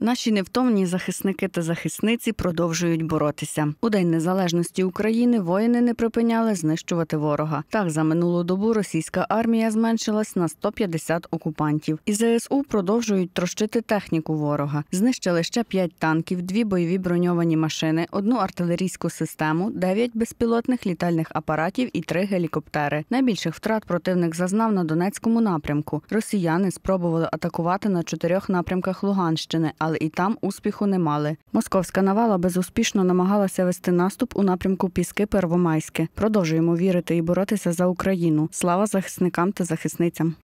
Наші невтомні захисники та захисниці продовжують боротися. У День Незалежності України воїни не припиняли знищувати ворога. Так за минулу добу російська армія зменшилась на 150 окупантів. І ЗСУ продовжують трощити техніку ворога. Знищили ще 5 танків, дві бойові броньовані машини, одну артилерійську систему, 9 безпілотних літальних апаратів і 3 гелікоптери. Найбільших втрат противник зазнав на Донецькому напрямку. Росіяни спробували атакувати на чотирьох напрямках Луганщини але і там успіху не мали. Московська навала безуспішно намагалася вести наступ у напрямку Піски Первомайське. Продовжуємо вірити і боротися за Україну. Слава захисникам та захисницям.